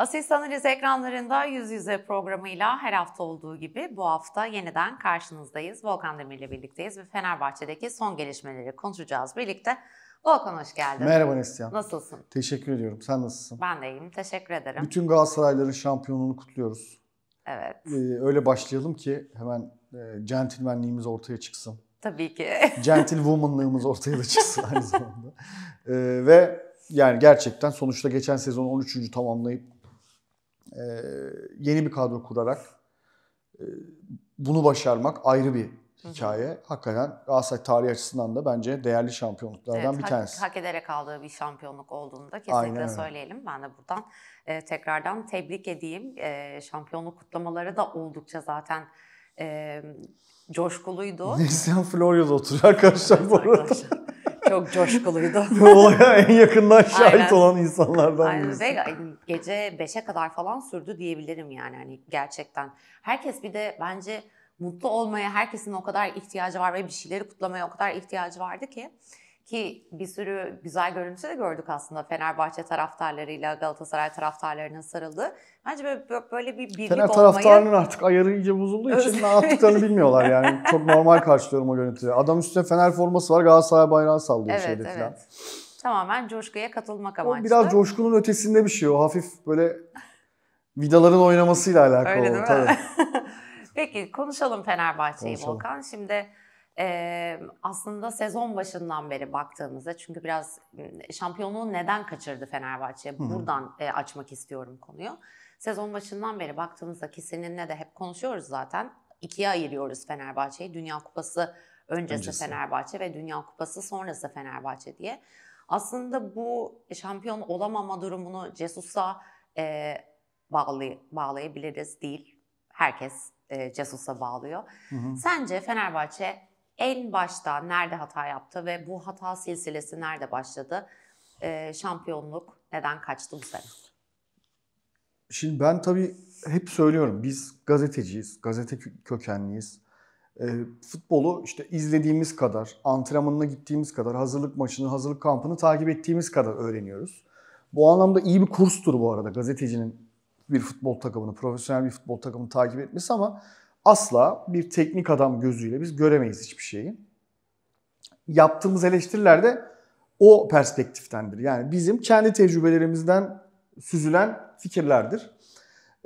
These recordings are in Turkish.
Asist Analiz ekranlarında yüz yüze programıyla her hafta olduğu gibi bu hafta yeniden karşınızdayız. Volkan Demir ile birlikteyiz ve Fenerbahçe'deki son gelişmeleri konuşacağız birlikte. Volkan hoş geldin. Merhaba Neslihan. Nasılsın? Teşekkür ediyorum. Sen nasılsın? Ben de iyiyim. Teşekkür ederim. Bütün Galatasarayların şampiyonluğunu kutluyoruz. Evet. Ee, öyle başlayalım ki hemen e, centilmenliğimiz ortaya çıksın. Tabii ki. Gentlewoman'lığımız ortaya da çıksın aynı zamanda. Ee, ve yani gerçekten sonuçta geçen sezon 13. tamamlayıp e, yeni bir kadro kurarak e, bunu başarmak ayrı bir hikaye. Hı hı. Hakikaten Galatasaray tarihi açısından da bence değerli şampiyonluklardan evet, bir hak, tanesi. Hak ederek aldığı bir şampiyonluk olduğunu da kesinlikle Aynen. söyleyelim. Ben de buradan e, tekrardan tebrik edeyim. E, şampiyonluk kutlamaları da oldukça zaten e, coşkuluydu. Neslihan Florya'da oturuyor arkadaşlar bu arada. Çok coşkuluydu. Olaya en yakından şahit Aynen. olan insanlardan Aynen. birisi. Ve gece 5'e kadar falan sürdü diyebilirim yani hani gerçekten. Herkes bir de bence mutlu olmaya herkesin o kadar ihtiyacı var ve bir şeyleri kutlamaya o kadar ihtiyacı vardı ki. Ki bir sürü güzel görüntü de gördük aslında Fenerbahçe taraftarlarıyla Galatasaray taraftarlarının sarıldığı. Bence böyle, böyle bir birlik Fener olmayı... taraftarının artık ayarı iyice bozulduğu için ne yaptıklarını bilmiyorlar yani. Çok normal karşılıyorum o görüntüyü. Adam üstüne Fener forması var Galatasaray bayrağı sallıyor evet, şeyde evet. falan. Tamamen coşkuya katılmak amaçlı. O biraz coşkunun ötesinde bir şey o. Hafif böyle vidaların oynamasıyla alakalı. Öyle değil mi? Tabii. Peki konuşalım Fenerbahçe'yi konuşalım. Volkan. Şimdi ee, aslında sezon başından beri baktığımızda çünkü biraz şampiyonluğu neden kaçırdı Fenerbahçe? Hı-hı. Buradan e, açmak istiyorum konuyu. Sezon başından beri baktığımızda ki seninle de hep konuşuyoruz zaten. İkiye ayırıyoruz Fenerbahçe'yi. Dünya Kupası öncesi, öncesi Fenerbahçe ve Dünya Kupası sonrası Fenerbahçe diye. Aslında bu şampiyon olamama durumunu Cesus'a e, bağlay- bağlayabiliriz değil. Herkes e, Cesus'a bağlıyor. Hı hı. Sence Fenerbahçe en başta nerede hata yaptı ve bu hata silsilesi nerede başladı? Ee, şampiyonluk neden kaçtı bu sene? Şimdi ben tabii hep söylüyorum biz gazeteciyiz, gazete kökenliyiz. E, futbolu işte izlediğimiz kadar, antrenmanına gittiğimiz kadar, hazırlık maçını, hazırlık kampını takip ettiğimiz kadar öğreniyoruz. Bu anlamda iyi bir kurstur bu arada gazetecinin bir futbol takımını, profesyonel bir futbol takımını takip etmesi ama asla bir teknik adam gözüyle biz göremeyiz hiçbir şeyi. Yaptığımız eleştiriler de o perspektiftendir. Yani bizim kendi tecrübelerimizden süzülen fikirlerdir.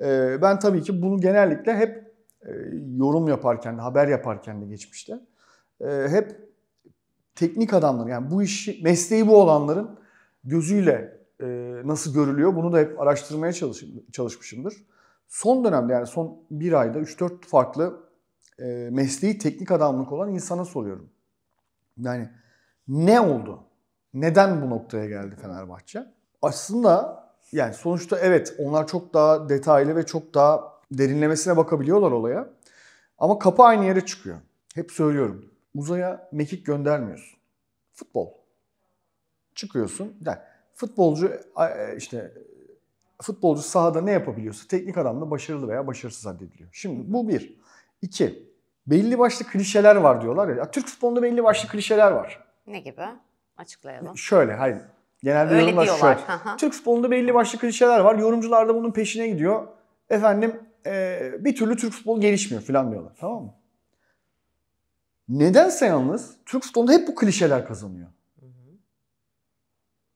Ee, ben tabii ki bunu genellikle hep e, yorum yaparken de, haber yaparken de geçmişte e, hep teknik adamların yani bu işi, mesleği bu olanların gözüyle e, nasıl görülüyor bunu da hep araştırmaya çalışmışımdır son dönemde yani son bir ayda 3-4 farklı e, mesleği teknik adamlık olan insana soruyorum. Yani ne oldu? Neden bu noktaya geldi Fenerbahçe? Aslında yani sonuçta evet onlar çok daha detaylı ve çok daha derinlemesine bakabiliyorlar olaya. Ama kapı aynı yere çıkıyor. Hep söylüyorum. Uzaya mekik göndermiyorsun. Futbol. Çıkıyorsun. Yani futbolcu e, işte futbolcu sahada ne yapabiliyorsa teknik adamda başarılı veya başarısız addediliyor. Şimdi bu bir. İki, belli başlı klişeler var diyorlar ya. Türk futbolunda belli başlı klişeler var. Ne gibi? Açıklayalım. Şöyle hayır. Genelde Öyle yorumlar diyorlar. şöyle. Türk futbolunda belli başlı klişeler var. Yorumcular da bunun peşine gidiyor. Efendim e, bir türlü Türk futbolu gelişmiyor falan diyorlar. Tamam mı? Nedense yalnız Türk futbolunda hep bu klişeler kazanıyor.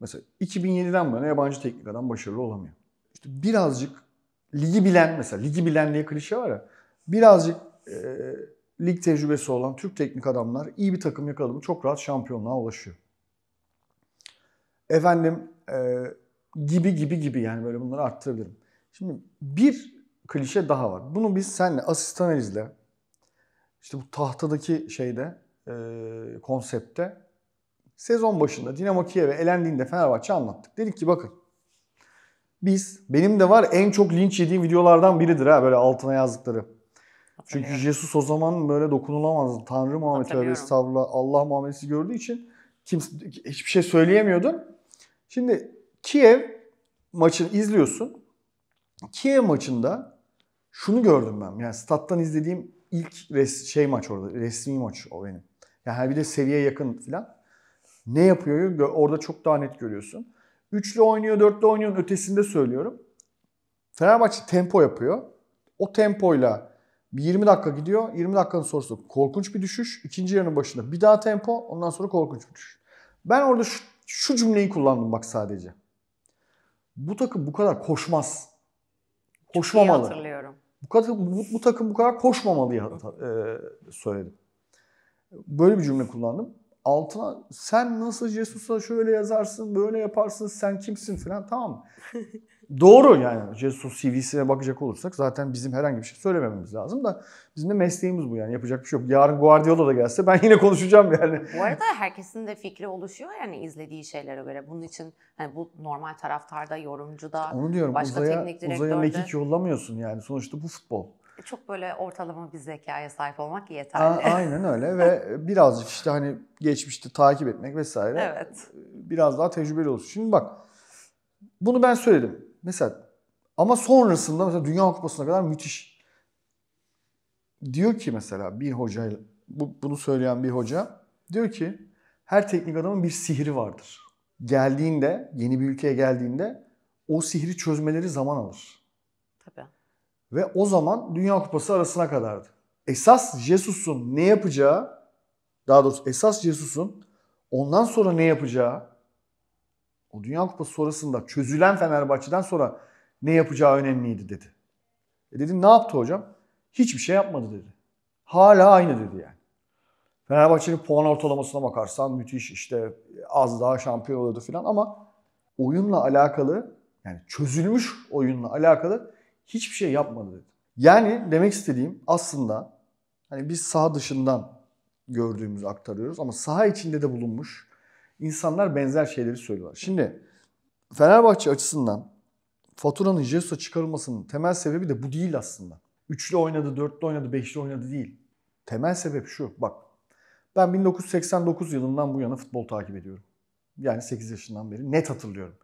Mesela 2007'den bu yana yabancı teknik adam başarılı olamıyor işte birazcık ligi bilen mesela ligi bilen diye klişe var ya birazcık e, lig tecrübesi olan Türk teknik adamlar iyi bir takım yakaladı çok rahat şampiyonluğa ulaşıyor. Efendim e, gibi gibi gibi yani böyle bunları arttırabilirim. Şimdi bir klişe daha var. Bunu biz senle asist analizle işte bu tahtadaki şeyde e, konsepte sezon başında Dinamo Kiev'e elendiğinde Fenerbahçe anlattık. Dedik ki bakın biz. Benim de var en çok linç yediğim videolardan biridir ha böyle altına yazdıkları. Çünkü Jesus o zaman böyle dokunulamazdı. Tanrı Muhammed Aleyhisselam'la Allah muamelesi gördüğü için kimse hiçbir şey söyleyemiyordun. Şimdi Kiev maçını izliyorsun. Kiev maçında şunu gördüm ben. Yani stat'tan izlediğim ilk res şey maç orada. Resmi maç o benim. Yani bir de seviye yakın falan Ne yapıyor orada çok daha net görüyorsun. Üçlü oynuyor, dörtlü oynuyor ötesinde söylüyorum. Fenerbahçe tempo yapıyor. O tempoyla 20 dakika gidiyor. 20 dakikanın sorusu korkunç bir düşüş. İkinci yarının başında bir daha tempo. Ondan sonra korkunç bir düşüş. Ben orada şu, şu cümleyi kullandım bak sadece. Bu takım bu kadar koşmaz. Koşmamalı. Bu, bu, bu takım bu kadar koşmamalı ya, e, söyledim. Böyle bir cümle kullandım altına sen nasıl Jesus'a şöyle yazarsın, böyle yaparsın, sen kimsin falan tamam Doğru yani Jesus CV'sine bakacak olursak zaten bizim herhangi bir şey söylemememiz lazım da bizim de mesleğimiz bu yani yapacak bir şey yok. Yarın Guardiola da gelse ben yine konuşacağım yani. Bu arada herkesin de fikri oluşuyor yani izlediği şeylere göre. Bunun için hani bu normal taraftarda, yorumcuda, Onu diyorum, başka uzaya, teknik direktörde. Uzaya mekik yollamıyorsun yani sonuçta bu futbol çok böyle ortalama bir zekaya sahip olmak yeterli. A- aynen öyle ve birazcık işte hani geçmişte takip etmek vesaire. Evet. E, biraz daha tecrübeli olsun. Şimdi bak bunu ben söyledim. Mesela ama sonrasında mesela Dünya Kupası'na kadar müthiş. Diyor ki mesela bir hoca bu, bunu söyleyen bir hoca diyor ki her teknik adamın bir sihri vardır. Geldiğinde, yeni bir ülkeye geldiğinde o sihri çözmeleri zaman alır. Ve o zaman Dünya Kupası arasına kadardı. Esas Jesus'un ne yapacağı, daha doğrusu esas Jesus'un ondan sonra ne yapacağı, o Dünya Kupası sonrasında çözülen Fenerbahçe'den sonra ne yapacağı önemliydi dedi. E dedim ne yaptı hocam? Hiçbir şey yapmadı dedi. Hala aynı dedi yani. Fenerbahçe'nin puan ortalamasına bakarsan müthiş işte az daha şampiyon oldu falan ama oyunla alakalı yani çözülmüş oyunla alakalı hiçbir şey yapmadı dedi. Yani demek istediğim aslında hani biz sağ dışından gördüğümüzü aktarıyoruz ama saha içinde de bulunmuş insanlar benzer şeyleri söylüyorlar. Şimdi Fenerbahçe açısından faturanın Jesus'a çıkarılmasının temel sebebi de bu değil aslında. Üçlü oynadı, dörtlü oynadı, beşli oynadı değil. Temel sebep şu. Bak ben 1989 yılından bu yana futbol takip ediyorum. Yani 8 yaşından beri net hatırlıyorum.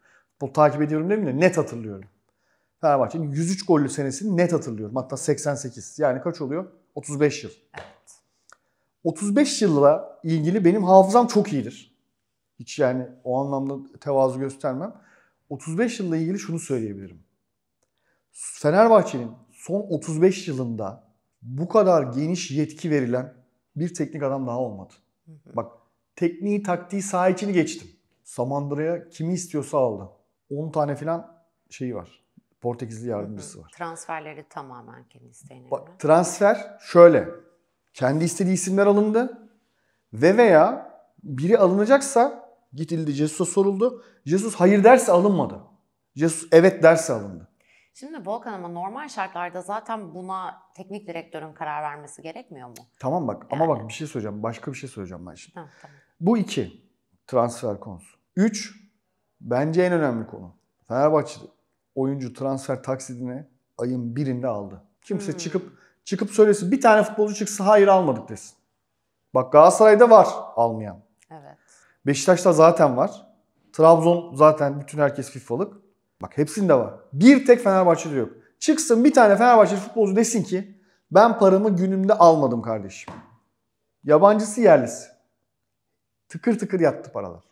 Futbol takip ediyorum değil mi? Net hatırlıyorum. Fenerbahçe'nin 103 gollü senesini net hatırlıyorum. Hatta 88. Yani kaç oluyor? 35 yıl. Evet. 35 yılla ilgili benim hafızam çok iyidir. Hiç yani o anlamda tevazu göstermem. 35 yılla ilgili şunu söyleyebilirim. Fenerbahçe'nin son 35 yılında bu kadar geniş yetki verilen bir teknik adam daha olmadı. Bak tekniği taktiği saha geçtim. Samandıra'ya kimi istiyorsa aldı. 10 tane falan şeyi var. Portekizli yardımcısı hı hı. var. Transferleri tamamen kendi isteğine Bak, göre. Transfer şöyle. Kendi istediği isimler alındı. Ve veya biri alınacaksa gidildi Jesus'a soruldu. Jesus hayır derse alınmadı. Jesus evet derse alındı. Şimdi Volkan ama normal şartlarda zaten buna teknik direktörün karar vermesi gerekmiyor mu? Tamam bak yani. ama bak bir şey söyleyeceğim. Başka bir şey söyleyeceğim ben şimdi. Tamam, tamam. Bu iki transfer konusu. Üç bence en önemli konu. Fenerbahçe'de oyuncu transfer taksidini ayın birinde aldı. Kimse hmm. çıkıp çıkıp söylesin. Bir tane futbolcu çıksa hayır almadık desin. Bak Galatasaray'da var almayan. Evet. Beşiktaş'ta zaten var. Trabzon zaten bütün herkes FIFA'lık. Bak hepsinde var. Bir tek Fenerbahçe'de yok. Çıksın bir tane Fenerbahçe futbolcu desin ki ben paramı günümde almadım kardeşim. Yabancısı yerlisi. Tıkır tıkır yattı paralar.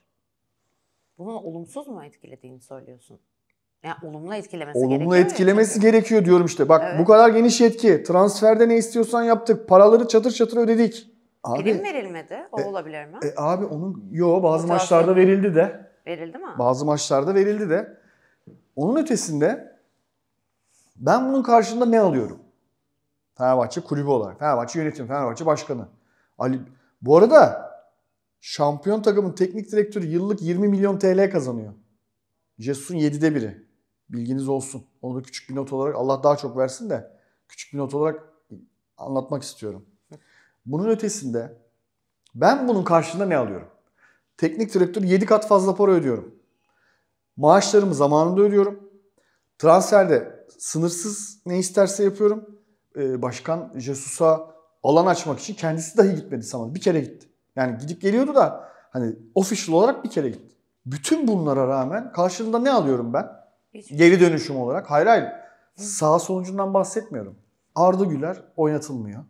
Bunun olumsuz mu etkilediğini söylüyorsun? Yani olumlu etkilemesi olumlu gerekiyor. etkilemesi mi? gerekiyor diyorum işte. Bak evet. bu kadar geniş yetki. Transferde ne istiyorsan yaptık. Paraları çatır çatır ödedik. Abi, Prim verilmedi. O e, olabilir mi? E, abi onun yo bazı maçlarda verildi de. Verildi mi? Bazı maçlarda verildi de. Onun ötesinde ben bunun karşılığında ne alıyorum? Fenerbahçe kulübü olarak. Fenerbahçe yönetim, Fenerbahçe başkanı. Ali bu arada şampiyon takımın teknik direktörü yıllık 20 milyon TL kazanıyor. Jesus'un 7'de biri. Bilginiz olsun. Onu da küçük bir not olarak Allah daha çok versin de küçük bir not olarak anlatmak istiyorum. Bunun ötesinde ben bunun karşılığında ne alıyorum? Teknik direktör 7 kat fazla para ödüyorum. Maaşlarımı zamanında ödüyorum. Transferde sınırsız ne isterse yapıyorum. Ee, başkan Jesus'a alan açmak için kendisi dahi gitmedi sanırım. Bir kere gitti. Yani gidip geliyordu da hani official olarak bir kere gitti. Bütün bunlara rağmen karşılığında ne alıyorum ben? Geri dönüşüm olarak. Hayır hayır. Sağ sonucundan bahsetmiyorum. Arda Güler oynatılmıyor.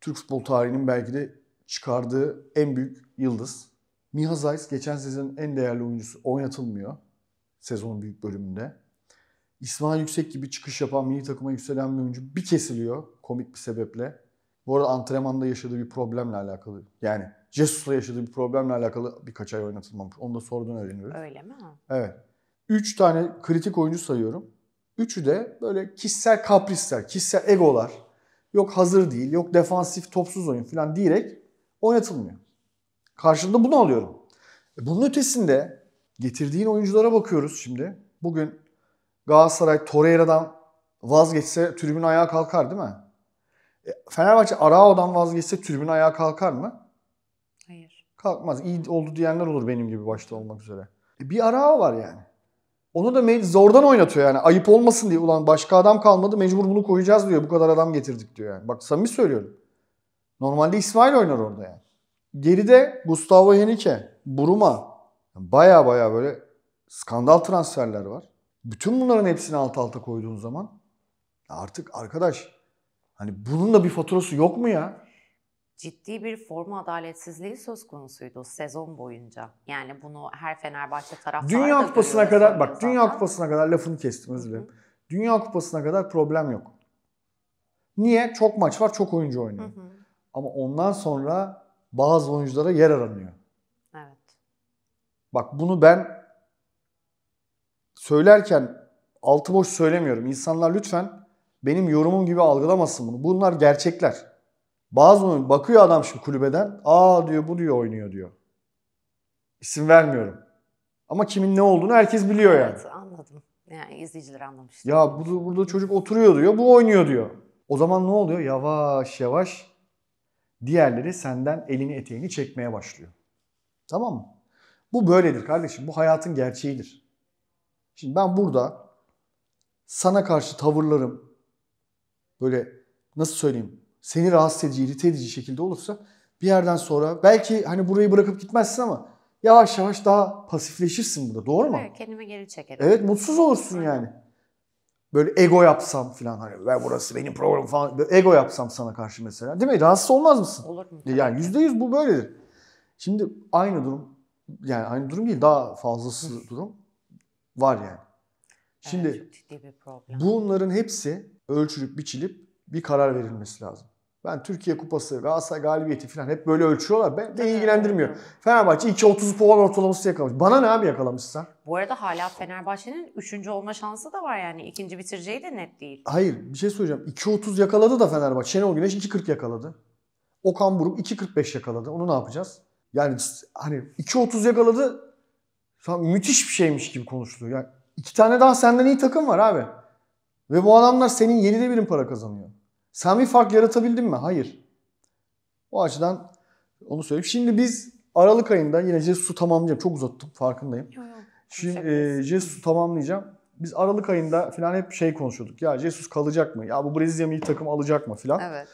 Türk futbol tarihinin belki de çıkardığı en büyük yıldız. Miha Zayt geçen sezonun en değerli oyuncusu oynatılmıyor. Sezonun büyük bölümünde. İsmail Yüksek gibi çıkış yapan milli takıma yükselen bir oyuncu bir kesiliyor komik bir sebeple. Bu arada antrenmanda yaşadığı bir problemle alakalı. Yani Jesus'la yaşadığı bir problemle alakalı birkaç ay oynatılmamış. Onu da sonradan öğreniyoruz. Öyle mi? Evet. 3 tane kritik oyuncu sayıyorum. Üçü de böyle kişisel kaprisler, kişisel egolar. Yok hazır değil, yok defansif topsuz oyun falan diyerek oynatılmıyor. Karşılığında bunu alıyorum. E, bunun ötesinde getirdiğin oyunculara bakıyoruz şimdi. Bugün Galatasaray Torreira'dan vazgeçse tribün ayağa kalkar değil mi? E, Fenerbahçe Arao'dan vazgeçse tribün ayağa kalkar mı? Hayır. Kalkmaz. İyi oldu diyenler olur benim gibi başta olmak üzere. E, bir Arao var yani. Onu da zordan oynatıyor yani. Ayıp olmasın diye. Ulan başka adam kalmadı mecbur bunu koyacağız diyor. Bu kadar adam getirdik diyor yani. Bak samimi söylüyorum. Normalde İsmail oynar orada yani. Geride Gustavo Henrique, Buruma. Baya baya böyle skandal transferler var. Bütün bunların hepsini alt alta koyduğun zaman artık arkadaş hani bunun da bir faturası yok mu ya? ciddi bir forma adaletsizliği söz konusuydu sezon boyunca. Yani bunu her Fenerbahçe taraftarı Dünya Kupası'na kadar bak zaten. Dünya Kupası'na kadar lafını kestim özür dilerim. Dünya Kupası'na kadar problem yok. Niye? Çok maç var, çok oyuncu oynuyor. Hı hı. Ama ondan sonra bazı oyunculara yer aranıyor. Evet. Bak bunu ben söylerken altı boş söylemiyorum. İnsanlar lütfen benim yorumum gibi algılamasın bunu. Bunlar gerçekler. Bazı oyun bakıyor adam şimdi kulübeden. Aa diyor bu diyor oynuyor diyor. İsim vermiyorum. Ama kimin ne olduğunu herkes biliyor yani. anladım. Yani izleyiciler anlamış. Ya burada, burada çocuk oturuyor diyor bu oynuyor diyor. O zaman ne oluyor? Yavaş yavaş diğerleri senden elini eteğini çekmeye başlıyor. Tamam mı? Bu böyledir kardeşim. Bu hayatın gerçeğidir. Şimdi ben burada sana karşı tavırlarım böyle nasıl söyleyeyim seni rahatsız edici, irite edici şekilde olursa bir yerden sonra belki hani burayı bırakıp gitmezsin ama yavaş yavaş daha pasifleşirsin burada. Doğru mu? Evet, kendimi geri çekerim. Evet, mutsuz olursun yani. Böyle ego yapsam falan hani ver burası benim program falan ego yapsam sana karşı mesela. Değil mi? Rahatsız olmaz mısın? Olur mu? E, yani yüzde yüz bu böyledir. Şimdi aynı durum yani aynı durum değil daha fazlası durum var yani. Şimdi evet, bunların hepsi ölçülüp biçilip bir karar verilmesi lazım. Ben Türkiye Kupası, Galatasaray galibiyeti falan hep böyle ölçüyorlar. Ben de ilgilendirmiyor. Fenerbahçe 2.30 puan ortalaması yakalamış. Bana ne abi yakalamışsa? Bu arada hala Fenerbahçe'nin 3. olma şansı da var yani. ikinci bitireceği de net değil. Hayır bir şey söyleyeceğim. 2.30 yakaladı da Fenerbahçe. Şenol Güneş 2.40 yakaladı. Okan Buruk 2.45 yakaladı. Onu ne yapacağız? Yani hani 2.30 yakaladı. Müthiş bir şeymiş gibi konuşuluyor. Yani iki tane daha senden iyi takım var abi. Ve bu adamlar senin 7'de birim para kazanıyor. Sen bir fark yaratabildin mi? Hayır. O açıdan onu söyleyeyim. Şimdi biz Aralık ayında yine Jesus'u tamamlayacağım. Çok uzattım farkındayım. Şimdi e, Jesus'u tamamlayacağım. Biz Aralık ayında falan hep şey konuşuyorduk. Ya Jesus kalacak mı? Ya bu Brezilya milli takım alacak mı falan. Evet.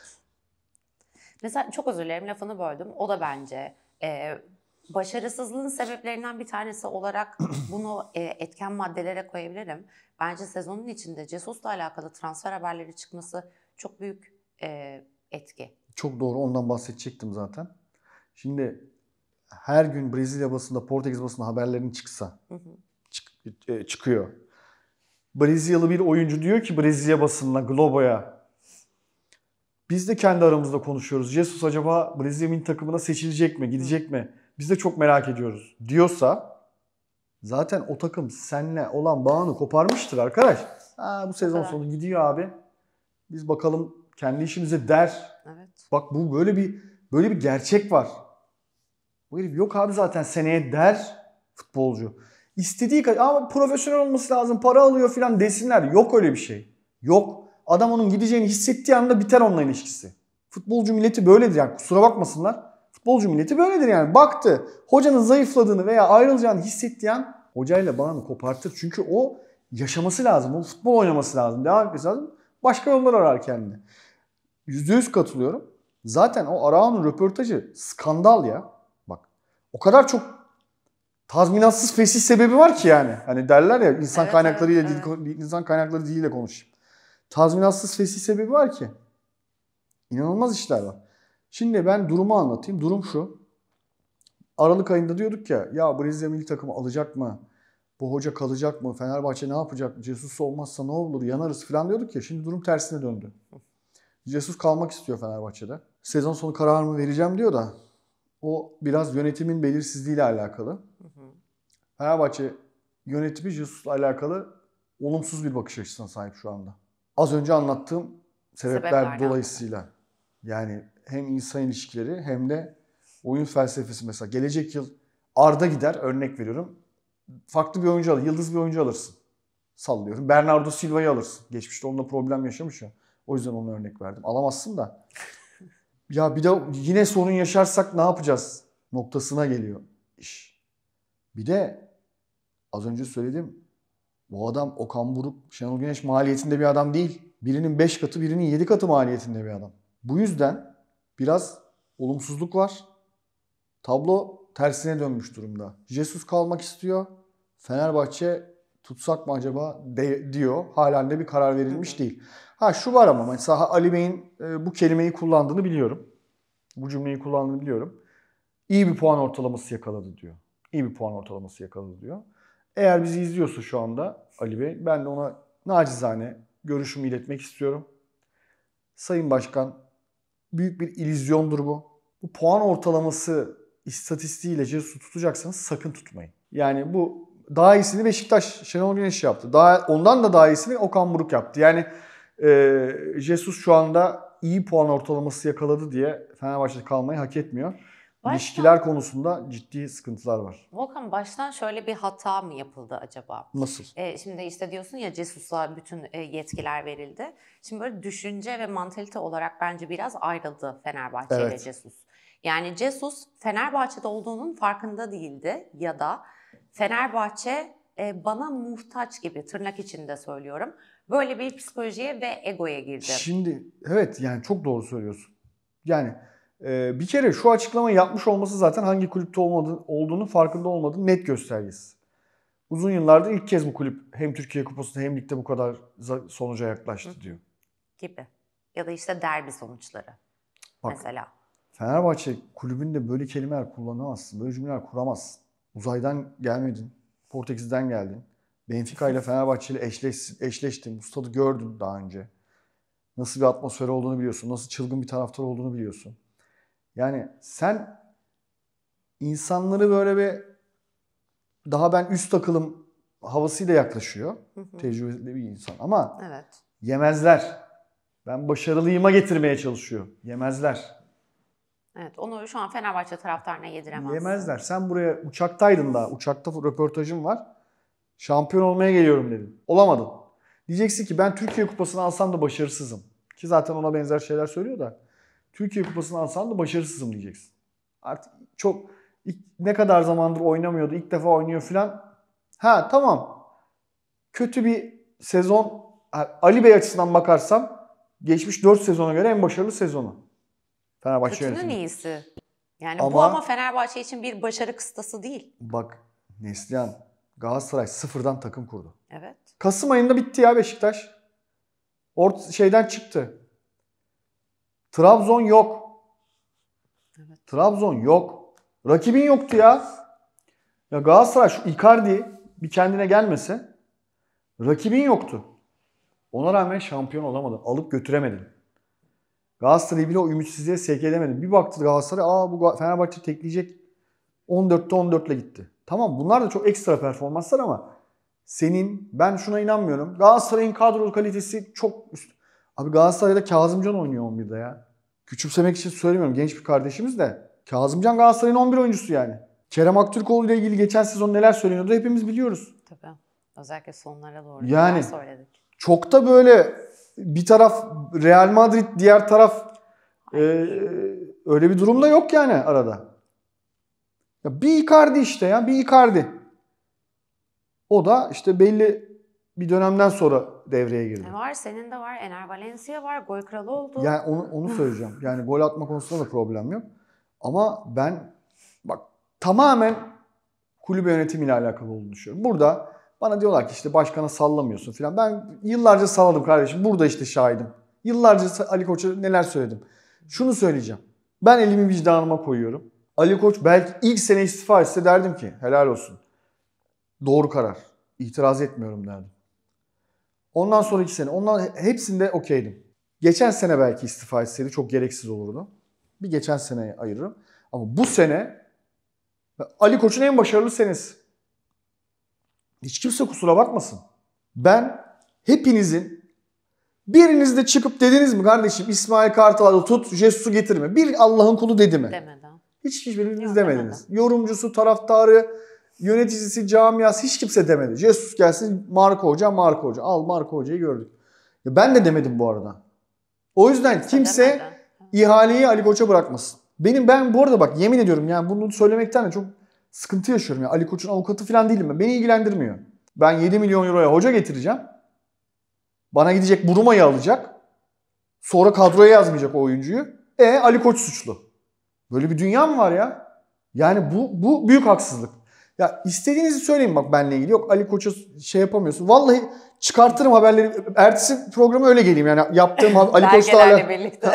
Mesela çok özür dilerim lafını böldüm. O da bence e, başarısızlığın sebeplerinden bir tanesi olarak bunu e, etken maddelere koyabilirim. Bence sezonun içinde Jesus'la alakalı transfer haberleri çıkması çok büyük e, etki. Çok doğru ondan bahsedecektim zaten. Şimdi her gün Brezilya basında, Portekiz basında haberlerin çıksa, hı hı. Çık, e, çıkıyor. Brezilyalı bir oyuncu diyor ki Brezilya basınına, Globo'ya biz de kendi aramızda konuşuyoruz. Jesus acaba Brezilya'nın takımına seçilecek mi, gidecek mi? Biz de çok merak ediyoruz diyorsa zaten o takım senle olan bağını koparmıştır arkadaş. Aa, bu sezon sonu gidiyor abi. Biz bakalım kendi işimize der. Evet. Bak bu böyle bir böyle bir gerçek var. Bu herif yok abi zaten seneye der futbolcu. İstediği kadar ama profesyonel olması lazım para alıyor filan desinler. Yok öyle bir şey. Yok. Adam onun gideceğini hissettiği anda biter onunla ilişkisi. Futbolcu milleti böyledir yani kusura bakmasınlar. Futbolcu milleti böyledir yani. Baktı hocanın zayıfladığını veya ayrılacağını hissettiği an hocayla bağını kopartır. Çünkü o yaşaması lazım. O futbol oynaması lazım. Devam etmesi lazım. Başka yollar arar kendini. Yüzde yüz katılıyorum. Zaten o Arao'nun röportajı skandal ya. Bak o kadar çok tazminatsız fesih sebebi var ki yani. Hani derler ya insan evet, kaynaklarıyla evet, evet. insan kaynakları diliyle konuşayım. Tazminatsız fesih sebebi var ki. İnanılmaz işler var. Şimdi ben durumu anlatayım. Durum şu. Aralık ayında diyorduk ya ya Brezilya milli takımı alacak mı? bu hoca kalacak mı? Fenerbahçe ne yapacak? Jesus olmazsa ne olur? Yanarız falan diyorduk ya. Şimdi durum tersine döndü. Jesus kalmak istiyor Fenerbahçe'de. Sezon sonu kararımı vereceğim diyor da o biraz yönetimin belirsizliği ile alakalı. Fenerbahçe yönetimi Jesus'la alakalı olumsuz bir bakış açısına sahip şu anda. Az önce anlattığım sebepler, sebepler dolayısıyla. Anladım. Yani hem insan ilişkileri hem de oyun felsefesi mesela. Gelecek yıl Arda gider örnek veriyorum farklı bir oyuncu alır, yıldız bir oyuncu alırsın. Sallıyorum. Bernardo Silva'yı alırsın. Geçmişte onunla problem yaşamış ya. O yüzden onu örnek verdim. Alamazsın da. ya bir de yine sorun yaşarsak ne yapacağız noktasına geliyor iş. Bir de az önce söyledim. Bu adam Okan Buruk, Şenol Güneş maliyetinde bir adam değil. Birinin 5 katı, birinin 7 katı maliyetinde bir adam. Bu yüzden biraz olumsuzluk var. Tablo tersine dönmüş durumda. Jesus kalmak istiyor. Fenerbahçe tutsak mı acaba de, diyor. Halen de bir karar verilmiş değil. Ha şu var ama mesela Ali Bey'in e, bu kelimeyi kullandığını biliyorum. Bu cümleyi kullandığını biliyorum. İyi bir puan ortalaması yakaladı diyor. İyi bir puan ortalaması yakaladı diyor. Eğer bizi izliyorsa şu anda Ali Bey ben de ona nacizane görüşümü iletmek istiyorum. Sayın Başkan büyük bir ilizyondur bu. Bu puan ortalaması istatistiğiyle Cesut'u tutacaksanız sakın tutmayın. Yani bu daha iyisini Beşiktaş Şenol Güneş yaptı. Daha ondan da daha iyisini Okan Buruk yaptı. Yani e, Jesus şu anda iyi puan ortalaması yakaladı diye Fenerbahçe'de kalmayı hak etmiyor. Baştan, İlişkiler konusunda ciddi sıkıntılar var. Volkan baştan şöyle bir hata mı yapıldı acaba? Nasıl? Ee, şimdi işte diyorsun ya Cesus'a bütün e, yetkiler verildi. Şimdi böyle düşünce ve mantalite olarak bence biraz ayrıldı Fenerbahçe evet. ile Cesus. Yani Cesus Fenerbahçe'de olduğunun farkında değildi ya da Fenerbahçe e, bana muhtaç gibi tırnak içinde söylüyorum. Böyle bir psikolojiye ve egoya girdi. Şimdi evet yani çok doğru söylüyorsun. Yani e, bir kere şu açıklama yapmış olması zaten hangi kulüpte olmadı, olduğunu farkında olmadığını net göstergesi. Uzun yıllardır ilk kez bu kulüp hem Türkiye Kupası'nda hem ligde bu kadar sonuca yaklaştı diyor. Gibi. Ya da işte derbi sonuçları Bak, mesela. Fenerbahçe kulübünde böyle kelimeler kullanamazsın. Böyle cümleler kuramazsın. Uzaydan gelmedin. Portekiz'den geldin. Benfica ile Fenerbahçe ile eşleş, eşleştin. Bu stadı gördün daha önce. Nasıl bir atmosfer olduğunu biliyorsun. Nasıl çılgın bir taraftar olduğunu biliyorsun. Yani sen insanları böyle bir daha ben üst takılım havasıyla yaklaşıyor. Tecrübeli bir insan ama evet. yemezler. Ben başarılıyıma getirmeye çalışıyor. Yemezler. Evet, onu şu an Fenerbahçe taraftarına yediremez. Yemezler. Sen buraya uçaktaydın da, Uçakta röportajım var. Şampiyon olmaya geliyorum dedin. Olamadın. Diyeceksin ki ben Türkiye Kupası'nı alsam da başarısızım. Ki zaten ona benzer şeyler söylüyor da. Türkiye Kupası'nı alsam da başarısızım diyeceksin. Artık çok ilk, ne kadar zamandır oynamıyordu. ilk defa oynuyor filan. Ha tamam. Kötü bir sezon Ali Bey açısından bakarsam geçmiş 4 sezona göre en başarılı sezonu. Fenerbahçe Kötünün yönetimi. iyisi. Yani ama, bu ama Fenerbahçe için bir başarı kıstası değil. Bak Neslihan Galatasaray sıfırdan takım kurdu. Evet. Kasım ayında bitti ya Beşiktaş. Ort şeyden çıktı. Trabzon yok. Evet. Trabzon yok. Rakibin yoktu ya. Ya Galatasaray şu Icardi bir kendine gelmese rakibin yoktu. Ona rağmen şampiyon olamadı, Alıp götüremedin. Galatasaray bile o ümitsizliğe sevk edemedi. Bir baktı Galatasaray aa bu Fenerbahçe tekleyecek 14'te 14 ile gitti. Tamam bunlar da çok ekstra performanslar ama senin ben şuna inanmıyorum. Galatasaray'ın kadro kalitesi çok üst. Abi Galatasaray'da Kazımcan oynuyor 11'de ya. Küçümsemek için söylemiyorum genç bir kardeşimiz de. Kazımcan Galatasaray'ın 11 oyuncusu yani. Kerem Aktürkoğlu ile ilgili geçen sezon neler söyleniyordu hepimiz biliyoruz. Tabii. Özellikle sonlara doğru yani, Çok da böyle bir taraf Real Madrid, diğer taraf e, öyle bir durumda yok yani arada. Ya bir Icardi işte ya bir Icardi. O da işte belli bir dönemden sonra devreye girdi. E var, senin de var. Ener Valencia var. Gol kralı oldu. Yani onu, onu söyleyeceğim. yani gol atma konusunda da problem yok. Ama ben bak tamamen kulübe yönetimiyle alakalı olduğunu düşünüyorum. Burada bana diyorlar ki işte başkana sallamıyorsun filan. Ben yıllarca salladım kardeşim. Burada işte şahidim. Yıllarca Ali Koç'a neler söyledim. Şunu söyleyeceğim. Ben elimi vicdanıma koyuyorum. Ali Koç belki ilk sene istifa etse derdim ki helal olsun. Doğru karar. İtiraz etmiyorum derdim. Ondan sonraki sene. Ondan hepsinde okeydim. Geçen sene belki istifa etseydi çok gereksiz olurdu. Bir geçen seneye ayırırım. Ama bu sene Ali Koç'un en başarılı senesi. Hiç kimse kusura bakmasın. Ben hepinizin biriniz de çıkıp dediniz mi kardeşim İsmail Kartal'ı tut Jesus'u getirme. Bir Allah'ın kulu dedi mi? Demeden. Hiç hiçbiriniz Yok, demediniz. Demeden. Yorumcusu, taraftarı, yöneticisi, camiası hiç kimse demedi. Jesus gelsin Marco Hoca, Marco Hoca. Al Marco Hoca'yı gördük. Ya ben de demedim bu arada. O yüzden kimse, kimse demeden. ihaleyi Ali Koç'a bırakmasın. Benim ben bu arada bak yemin ediyorum yani bunu söylemekten de çok sıkıntı yaşıyorum. Ya. Ali Koç'un avukatı falan değilim ben. Beni ilgilendirmiyor. Ben 7 milyon euroya hoca getireceğim. Bana gidecek Buruma'yı alacak. Sonra kadroya yazmayacak o oyuncuyu. E Ali Koç suçlu. Böyle bir dünya mı var ya? Yani bu, bu büyük haksızlık. Ya istediğinizi söyleyin bak benle ilgili. Yok Ali Koç'a şey yapamıyorsun. Vallahi çıkartırım haberleri. Ertesi programı öyle geleyim yani yaptığım Ali Koç'la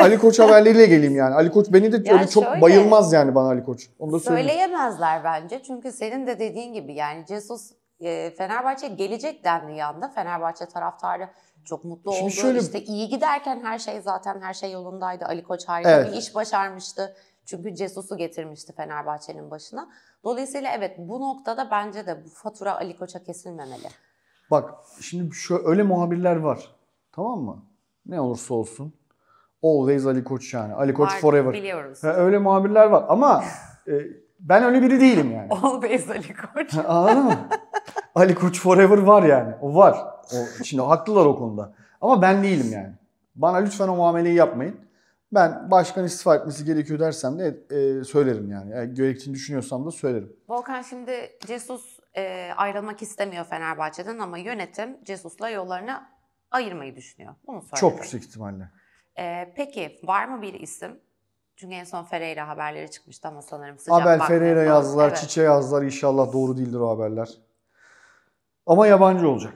Ali Koç haberleriyle geleyim yani. Ali Koç beni de yani öyle çok şöyle, bayılmaz yani bana Ali Koç. Onu da söyleyeyim. söyleyemezler bence. Çünkü senin de dediğin gibi yani Jesus e, Fenerbahçe gelecek dendiği anda Fenerbahçe taraftarı çok mutlu Şimdi oldu. Şöyle... İşte iyi giderken her şey zaten her şey yolundaydı. Ali Koç harika evet. bir iş başarmıştı. Çünkü Cesus'u getirmişti Fenerbahçe'nin başına. Dolayısıyla evet bu noktada bence de bu fatura Ali Koç'a kesilmemeli. Bak şimdi şöyle öyle muhabirler var. Tamam mı? Ne olursa olsun. Always Ali Koç yani. Ali Koç var, forever. Biliyoruz. Ha, öyle muhabirler var ama e, ben öyle biri değilim yani. Always Ali Koç. Anladın mı? Ali Koç forever var yani. O var. O, şimdi haklılar o konuda. Ama ben değilim yani. Bana lütfen o muameleyi yapmayın. Ben başkan istifa etmesi gerekiyor dersem de e, söylerim yani. yani. Gerektiğini düşünüyorsam da söylerim. Volkan şimdi Cesus e, ayrılmak istemiyor Fenerbahçe'den ama yönetim Cesus'la yollarını ayırmayı düşünüyor. Bunu söyledim. Çok yüksek ihtimalle. E, peki var mı bir isim? Çünkü en son Ferreira haberleri çıkmıştı ama sanırım sıcak Abel Ferreira yazdılar, evet. Çiçe yazdılar. İnşallah doğru değildir o haberler. Ama yabancı olacak.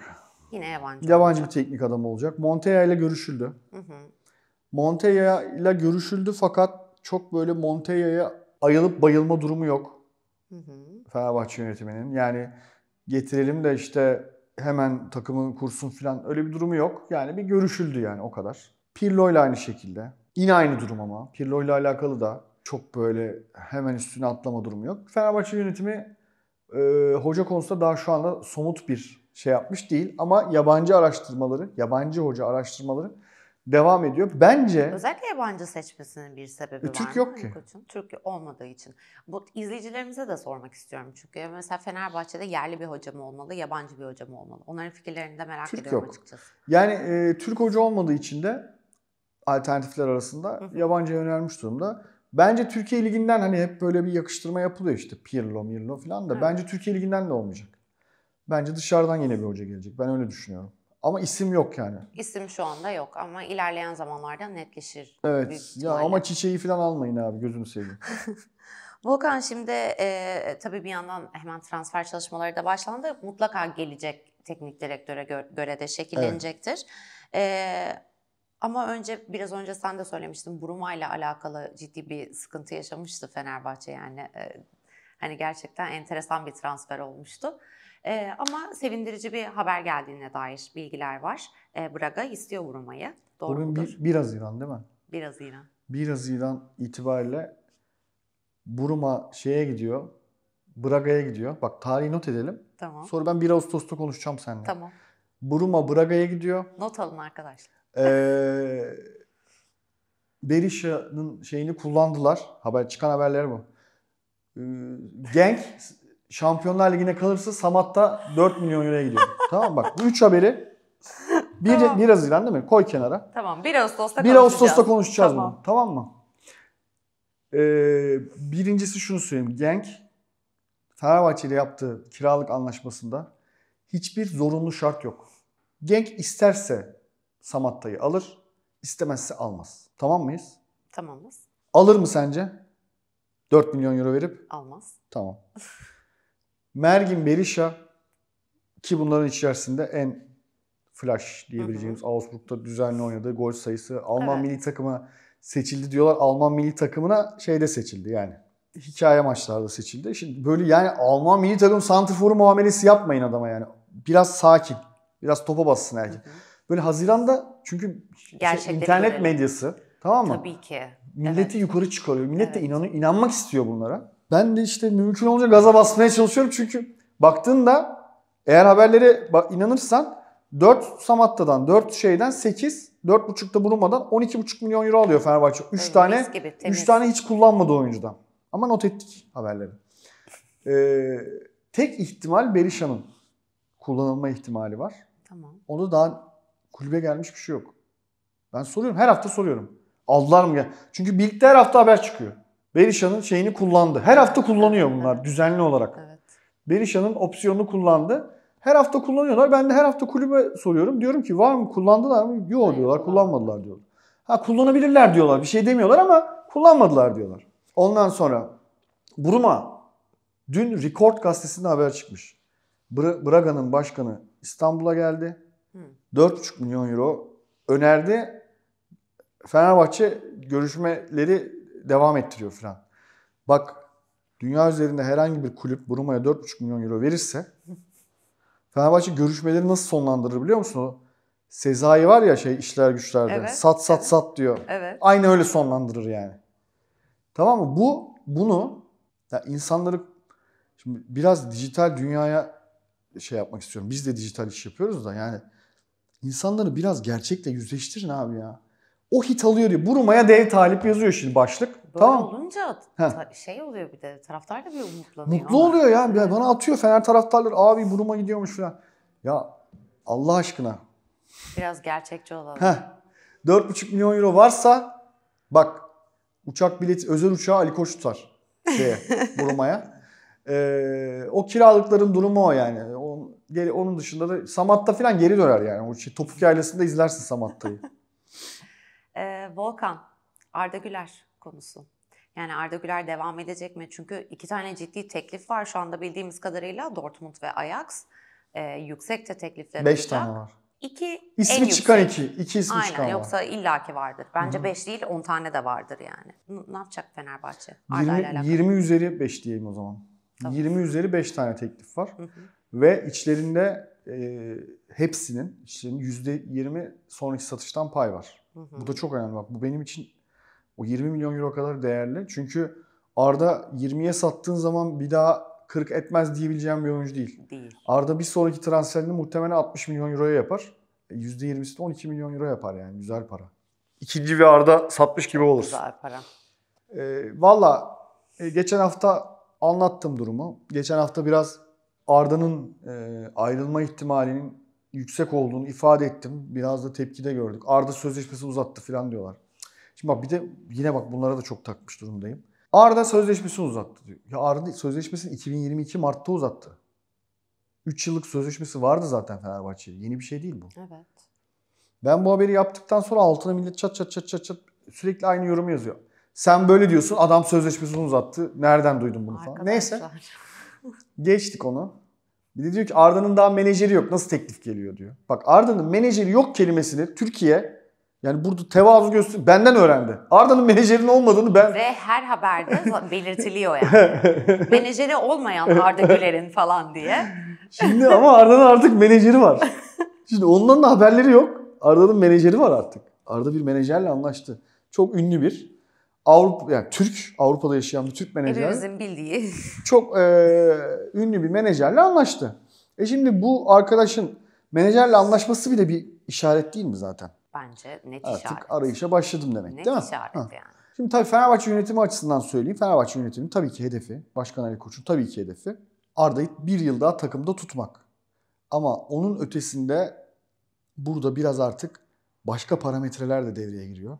Yine yabancı. Yabancı olacak. bir teknik adam olacak. Montoya ile görüşüldü. Montoya ile görüşüldü fakat çok böyle Monteya'ya ayılıp bayılma durumu yok. Hı Fenerbahçe yönetiminin. Yani getirelim de işte hemen takımın kursun falan öyle bir durumu yok. Yani bir görüşüldü yani o kadar. Pirlo ile aynı şekilde. Yine aynı durum ama. Pirlo ile alakalı da çok böyle hemen üstüne atlama durumu yok. Fenerbahçe yönetimi e, hoca konusunda daha şu anda somut bir şey yapmış değil. Ama yabancı araştırmaları, yabancı hoca araştırmaları devam ediyor. Bence özellikle yabancı seçmesinin bir sebebi e, Türk var. Türk yok ki. Koçum? Türk olmadığı için. Bu izleyicilerimize de sormak istiyorum çünkü mesela Fenerbahçe'de yerli bir hocam olmalı, yabancı bir hocam olmalı. Onların fikirlerini de merak Türk ediyorum yok. açıkçası. Yani e, Türk hoca olmadığı için de alternatifler arasında yabancı yönelmiş durumda. Bence Türkiye Ligi'nden hani hep böyle bir yakıştırma yapılıyor işte Pirlo, Mirlo falan da. Evet. Bence Türkiye Ligi'nden de olmayacak. Bence dışarıdan yine bir hoca gelecek. Ben öyle düşünüyorum. Ama isim yok yani. İsim şu anda yok ama ilerleyen zamanlarda netleşir. Evet. Ya ama çiçeği falan almayın abi gözünü seveyim. Volkan şimdi e, tabii bir yandan hemen transfer çalışmaları da başlandı. Mutlaka gelecek teknik direktöre gö- göre de şekillenecektir. Evet. E, ama önce biraz önce sen de söylemiştin Buruma ile alakalı ciddi bir sıkıntı yaşamıştı Fenerbahçe yani. E, hani gerçekten enteresan bir transfer olmuştu. E, ama sevindirici bir haber geldiğine dair bilgiler var. E, Braga istiyor vurmayı. Doğru Bugün mudur? 1, 1 Haziran değil mi? 1 Haziran. 1 Haziran itibariyle Buruma şeye gidiyor. Braga'ya gidiyor. Bak tarihi not edelim. Tamam. Sonra ben 1 Ağustos'ta konuşacağım seninle. Tamam. Buruma Braga'ya gidiyor. Not alın arkadaşlar. Ee, Berisha'nın şeyini kullandılar. Haber çıkan haberler bu. Ee, Genk Şampiyonlar Ligi'ne kalırsa Samat'ta 4 milyon euroya gidiyor. tamam bak bu 3 haberi bir tamam. 1 Haziran değil mi? Koy kenara. Tamam 1 Ağustos'ta 1 Ağustos'ta konuşacağız tamam. bunu. Tamam mı? Ee, birincisi şunu söyleyeyim. Genk Fenerbahçe ile yaptığı kiralık anlaşmasında hiçbir zorunlu şart yok. Genk isterse Samatta'yı alır, istemezse almaz. Tamam mıyız? Tamamız. Alır mı sence? 4 milyon euro verip? Almaz. Tamam. Mergin Berisha ki bunların içerisinde en flash diyebileceğimiz hı hı. Augsburg'da düzenli oynadığı gol sayısı Alman evet. milli takıma seçildi diyorlar. Alman milli takımına şeyde seçildi yani. Hikaye maçlarda seçildi. Şimdi böyle yani Alman milli takım santrforu muamelesi yapmayın adama yani. Biraz sakin. Biraz topa bassın erkek. Böyle Haziran'da çünkü şey, internet görelim. medyası tamam mı? Tabii ki. Milleti evet. yukarı çıkarıyor. Millet evet. de inan inanmak istiyor bunlara. Ben de işte mümkün olunca gaza basmaya çalışıyorum çünkü baktığında eğer haberlere inanırsan 4 Samatta'dan 4 şeyden 8 4.5'ta bulunmadan 12.5 milyon euro alıyor Fenerbahçe. 3 Öyle tane gibi, 3 tane hiç kullanmadı oyuncudan. Ama not ettik haberleri. Ee, tek ihtimal Berisha'nın kullanılma ihtimali var. Tamam. Onu daha kulübe gelmiş bir şey yok. Ben soruyorum her hafta soruyorum. Aldılar mı? Çünkü birlikte her hafta haber çıkıyor. Berisha'nın şeyini kullandı. Her hafta kullanıyor bunlar düzenli olarak. Evet. Berisha'nın opsiyonunu kullandı. Her hafta kullanıyorlar. Ben de her hafta kulübe soruyorum. Diyorum ki var mı kullandılar mı? Yok diyorlar kullanmadılar diyor. Ha kullanabilirler diyorlar. Bir şey demiyorlar ama kullanmadılar diyorlar. Ondan sonra Buruma dün Record gazetesinde haber çıkmış. Braga'nın başkanı İstanbul'a geldi. Hı. 4,5 milyon euro önerdi. Fenerbahçe görüşmeleri devam ettiriyor falan. Bak dünya üzerinde herhangi bir kulüp Bruma'ya 4,5 milyon euro verirse Fenerbahçe görüşmeleri nasıl sonlandırır biliyor musun? O Sezai var ya şey işler güçlerde. Evet. Sat sat sat diyor. Evet. Aynı öyle sonlandırır yani. Tamam mı? Bu bunu ya insanları şimdi biraz dijital dünyaya şey yapmak istiyorum. Biz de dijital iş yapıyoruz da yani insanları biraz gerçekle yüzleştirin abi ya. O hit alıyor diyor. Buruma'ya dev talip yazıyor şimdi başlık. Böyle tamam. olunca Heh. şey oluyor bir de taraftar da bir umutlanıyor. Mutlu oluyor ya. Yani. Bana atıyor Fener taraftarları abi Buruma gidiyormuş falan. Ya Allah aşkına. Biraz gerçekçi olalım. Heh. 4,5 milyon euro varsa bak uçak bileti özel uçağı Ali Koç tutar şeye Buruma'ya. Ee, o kiralıkların durumu o yani. Onun, geri, onun dışında da Samat'ta falan geri döner yani. O şey, topuk yaylasında izlersin Samat'tayı. Volkan, Arda Güler konusu. Yani Arda Güler devam edecek mi? Çünkü iki tane ciddi teklif var şu anda bildiğimiz kadarıyla Dortmund ve Ajax. E, yüksek de teklifler Beş olacak. tane var. İki ismi en yüksek. çıkan iki. İki ismi Aynen, çıkan yoksa var. illaki vardır. Bence Hı-hı. beş değil on tane de vardır yani. N- ne yapacak Fenerbahçe? 20, 20 üzeri beş diyeyim o zaman. Tabii. 20 üzeri beş tane teklif var. Hı-hı. Ve içlerinde e, hepsinin işlerin %20 sonraki satıştan pay var. Hı hı. Bu da çok önemli. Bak bu benim için o 20 milyon euro kadar değerli. Çünkü Arda 20'ye sattığın zaman bir daha 40 etmez diyebileceğim bir oyuncu değil. Değil. Arda bir sonraki transferini muhtemelen 60 milyon euroya yapar. E, %20'si de 12 milyon euro yapar yani. Güzel para. İkinci bir Arda satmış gibi olursun. Güzel para. E, Valla e, geçen hafta anlattım durumu. Geçen hafta biraz Arda'nın e, ayrılma ihtimalinin yüksek olduğunu ifade ettim. Biraz da tepkide gördük. Arda sözleşmesi uzattı falan diyorlar. Şimdi bak bir de yine bak bunlara da çok takmış durumdayım. Arda sözleşmesi uzattı diyor. Ya Arda sözleşmesini 2022 Mart'ta uzattı. 3 yıllık sözleşmesi vardı zaten Fenerbahçe'de. Yeni bir şey değil bu. Evet. Ben bu haberi yaptıktan sonra altına millet çat çat çat çat çat sürekli aynı yorumu yazıyor. Sen böyle diyorsun adam sözleşmesini uzattı. Nereden duydun bunu Arkadaşlar. falan. Neyse. Geçtik onu. Bir de diyor ki Arda'nın daha menajeri yok. Nasıl teklif geliyor diyor. Bak Arda'nın menajeri yok kelimesini Türkiye yani burada tevazu göster benden öğrendi. Arda'nın menajerinin olmadığını ben... Ve her haberde belirtiliyor yani. menajeri olmayan Arda Güler'in falan diye. Şimdi ama Arda'nın artık menajeri var. Şimdi ondan da haberleri yok. Arda'nın menajeri var artık. Arda bir menajerle anlaştı. Çok ünlü bir Avrupa, yani Türk, Avrupa'da yaşayan bir Türk menajer. Hepimizin bildiği. Çok e, ünlü bir menajerle anlaştı. E şimdi bu arkadaşın menajerle anlaşması bile bir işaret değil mi zaten? Bence net Artık işaret. Artık arayışa başladım demek net değil mi? Net işaret ha. yani. Şimdi tabii Fenerbahçe yönetimi açısından söyleyeyim. Fenerbahçe yönetiminin tabii ki hedefi, Başkan Ali Koç'un tabii ki hedefi Arda'yı bir yıl daha takımda tutmak. Ama onun ötesinde burada biraz artık başka parametreler de devreye giriyor.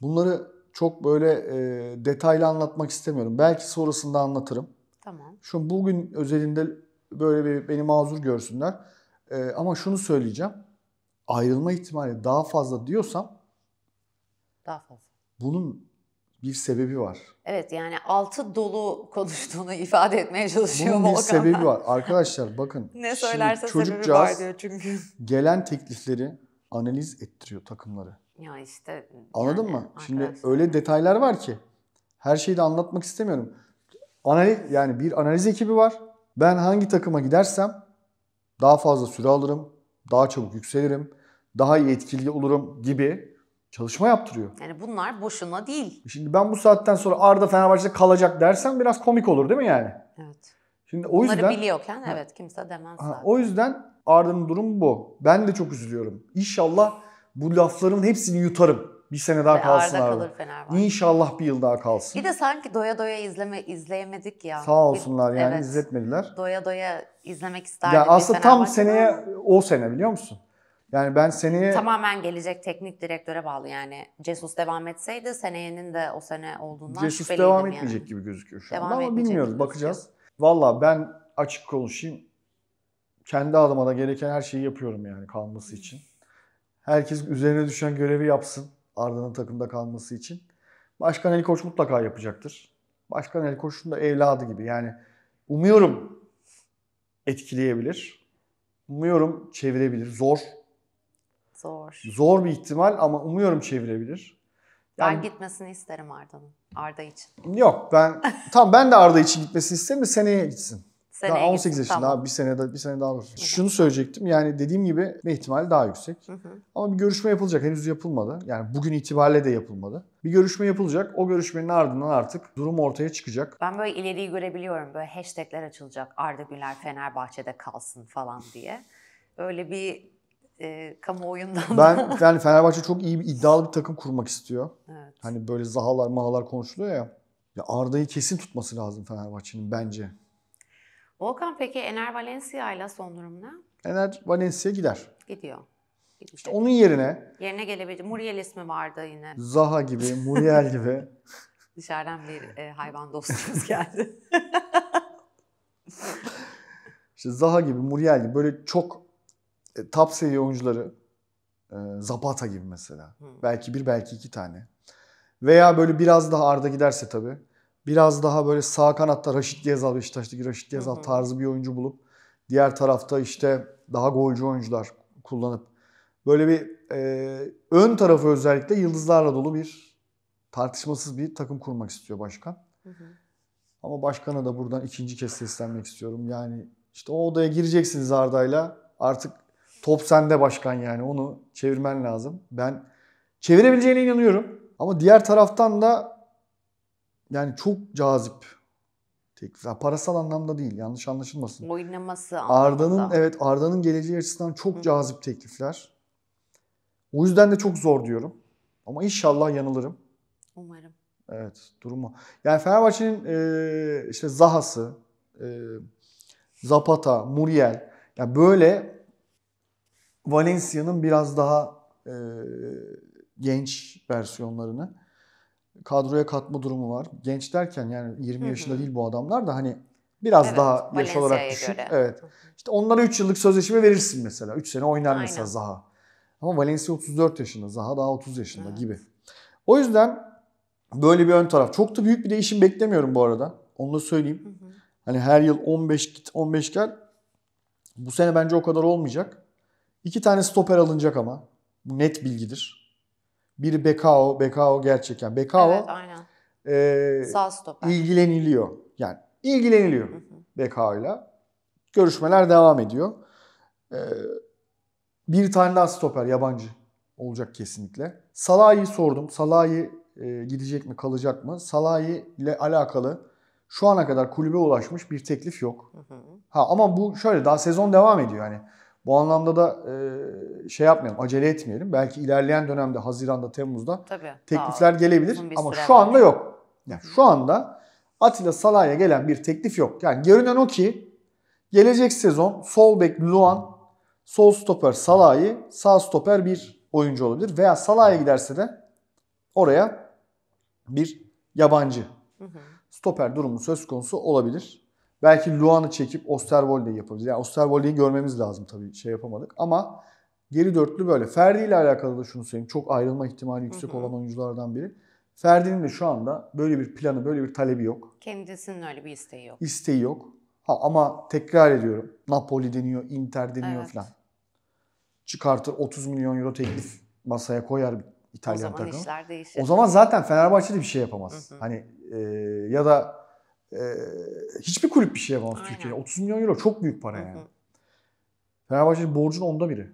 Bunları çok böyle e, detaylı anlatmak istemiyorum. Belki sonrasında anlatırım. Tamam. Şu bugün özelinde böyle bir beni mazur görsünler. E, ama şunu söyleyeceğim. Ayrılma ihtimali daha fazla diyorsam daha fazla. Bunun bir sebebi var. Evet yani altı dolu konuştuğunu ifade etmeye çalışıyor Bunun Volkan. bir sebebi var. Arkadaşlar bakın. ne söylerse sebebi var diyor çünkü. Gelen teklifleri analiz ettiriyor takımları. Ya işte Anladın yani, mı? Arkadaşlar. Şimdi öyle detaylar var ki her şeyi de anlatmak istemiyorum. Analiz yani bir analiz ekibi var. Ben hangi takıma gidersem daha fazla süre alırım, daha çabuk yükselirim, daha iyi etkili olurum gibi çalışma yaptırıyor. Yani bunlar boşuna değil. Şimdi ben bu saatten sonra Arda Fenerbahçe'de kalacak dersem biraz komik olur değil mi yani? Evet. Şimdi o Bunları yüzden biliyorken ha, evet kimse demez Ha, o yüzden Arda'nın durumu bu. Ben de çok üzülüyorum. İnşallah bu lafların hepsini yutarım. Bir sene daha Ve kalsın arda kalır Fenerbahçe. İnşallah bir yıl daha kalsın. Bir de sanki doya doya izleme izleyemedik ya. Sağ olsunlar yani evet. izletmediler. Doya doya izlemek isterdim. Ya aslında tam seneye o sene biliyor musun? Yani ben seneye... Tamamen gelecek teknik direktöre bağlı yani. Cesus devam etseydi seneyenin de o sene olduğundan Cesus devam etmeyecek yani. gibi gözüküyor şu devam anda ama bilmiyoruz bakacağız. Valla ben açık konuşayım. Kendi adıma da gereken her şeyi yapıyorum yani kalması için. Herkes üzerine düşen görevi yapsın Arda'nın takımda kalması için. Başkan El Koç mutlaka yapacaktır. Başkan El Koç'un da evladı gibi. Yani umuyorum etkileyebilir. Umuyorum çevirebilir. Zor. Zor. Zor bir ihtimal ama umuyorum çevirebilir. Yani, ben gitmesini isterim Arda'nın. Arda için. Yok ben tam ben de Arda için gitmesini isterim de seneye gitsin seneye Daha 18 gitsin, yaşında tamam. abi bir sene daha bir sene daha var. Şunu söyleyecektim. Yani dediğim gibi ne ihtimali daha yüksek. Hı hı. Ama bir görüşme yapılacak. Henüz yapılmadı. Yani bugün itibariyle de yapılmadı. Bir görüşme yapılacak. O görüşmenin ardından artık durum ortaya çıkacak. Ben böyle ileriyi görebiliyorum. Böyle hashtagler açılacak. Arda Güler Fenerbahçe'de kalsın falan diye. Öyle bir e, kamuoyundan Ben yani Fenerbahçe çok iyi bir iddialı bir takım kurmak istiyor. Evet. Hani böyle zahalar mahalar konuşuluyor ya. Ya Arda'yı kesin tutması lazım Fenerbahçe'nin bence. Volkan peki Ener Valencia ile son durum ne? Ener Valencia gider. Gidiyor. İşte onun yerine... Yerine gelebilir. Muriel ismi vardı yine. Zaha gibi, Muriel gibi. Dışarıdan bir e, hayvan dostumuz geldi. işte Zaha gibi, Muriel gibi böyle çok e, top seviye oyuncuları e, Zapata gibi mesela. Hı. Belki bir, belki iki tane. Veya böyle biraz daha Arda giderse tabii biraz daha böyle sağ kanatta Raşit Gezal, Beşiktaş'taki Raşit Gezal tarzı bir oyuncu bulup diğer tarafta işte daha golcü oyuncular kullanıp böyle bir e, ön tarafı özellikle yıldızlarla dolu bir tartışmasız bir takım kurmak istiyor başkan. Hı hı. Ama başkana da buradan ikinci kez seslenmek istiyorum. Yani işte o odaya gireceksiniz Arda'yla. Artık top sende başkan yani. Onu çevirmen lazım. Ben çevirebileceğine inanıyorum. Ama diğer taraftan da yani çok cazip teklif. Yani parasal anlamda değil yanlış anlaşılmasın. Oynaması anlamında. Arda'nın evet Arda'nın geleceği açısından çok Hı. cazip teklifler. O yüzden de çok zor diyorum. Ama inşallah yanılırım. Umarım. Evet durumu. Yani Fenerbahçe'nin e, işte Zaha'sı, e, Zapata, Muriel yani böyle Valencia'nın biraz daha e, genç versiyonlarını kadroya katma durumu var. Genç derken yani 20 Hı-hı. yaşında değil bu adamlar da hani biraz evet, daha yaş olarak düşük. Göre. Evet. İşte onlara 3 yıllık sözleşme verirsin mesela. 3 sene oynar Aynen. mesela Zaha. Ama Valencia 34 yaşında, Zaha daha 30 yaşında evet. gibi. O yüzden böyle bir ön taraf. Çok da büyük bir değişim beklemiyorum bu arada. Onu da söyleyeyim. Hı hı. Hani her yıl 15 git 15 gel. Bu sene bence o kadar olmayacak. İki tane stoper alınacak ama. Bu net bilgidir. Biri Bekao, Bekao gerçekten. Bekao evet, aynen. E, Sağ stoper. ilgileniliyor. Yani ilgileniliyor Bekao ile. Görüşmeler devam ediyor. E, bir tane daha stoper yabancı olacak kesinlikle. Salah'ı sordum. Salah'ı e, gidecek mi, kalacak mı? Salah'ı ile alakalı şu ana kadar kulübe ulaşmış bir teklif yok. Hı hı. Ha ama bu şöyle daha sezon devam ediyor yani. Bu anlamda da e, şey yapmayalım, acele etmeyelim. Belki ilerleyen dönemde Haziran'da, Temmuz'da Tabii, teklifler gelebilir ama şu anda var. yok. Yani şu anda Atilla Salah'a gelen bir teklif yok. Yani görünen o ki gelecek sezon sol bek Luan, sol stoper Salah'ı, sağ stoper bir oyuncu olabilir veya Salah'a giderse de oraya bir yabancı. Hı hı. Stoper durumu söz konusu olabilir. Belki Luan'ı çekip Osterwolde'yi yapabiliriz. Yani Osterwolde'yi görmemiz lazım tabii şey yapamadık. Ama geri dörtlü böyle. Ferdi ile alakalı da şunu söyleyeyim. Çok ayrılma ihtimali yüksek hı hı. olan oyunculardan biri. Ferdi'nin de şu anda böyle bir planı, böyle bir talebi yok. Kendisinin öyle bir isteği yok. İsteği yok. Ha ama tekrar ediyorum. Napoli deniyor, Inter deniyor evet. falan. Çıkartır 30 milyon euro teklif masaya koyar İtalyan takımı. O zaman takım. işler değişir. O zaman zaten Fenerbahçe'de bir şey yapamaz. Hı hı. Hani e, ya da hiçbir kulüp bir şey yapamaz Aynen. Türkiye'ye. 30 milyon euro çok büyük para yani. Fenerbahçe'nin borcun onda biri.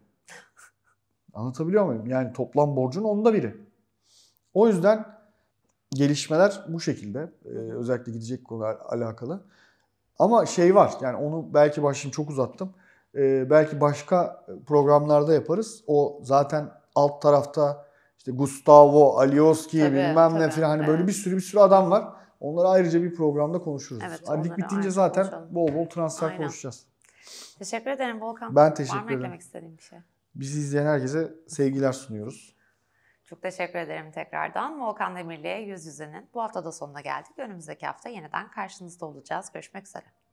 Anlatabiliyor muyum? Yani toplam borcun onda biri. O yüzden gelişmeler bu şekilde. Ee, özellikle gidecek konular alakalı. Ama şey var yani onu belki başım çok uzattım. Ee, belki başka programlarda yaparız. O zaten alt tarafta işte Gustavo, Alioski tabii, bilmem tabii. ne falan hani evet. böyle bir sürü bir sürü adam var. Onları ayrıca bir programda konuşuruz. Evet, Aa, Lig bitince zaten konuşalım. bol bol transfer Aynen. konuşacağız. Teşekkür ederim Volkan. Ben teşekkür Var mı ederim. eklemek istediğim bir şey? Bizi izleyen herkese sevgiler sunuyoruz. Çok teşekkür ederim tekrardan. Volkan Demirli'ye yüz yüzenin bu hafta da sonuna geldik. Önümüzdeki hafta yeniden karşınızda olacağız. Görüşmek üzere.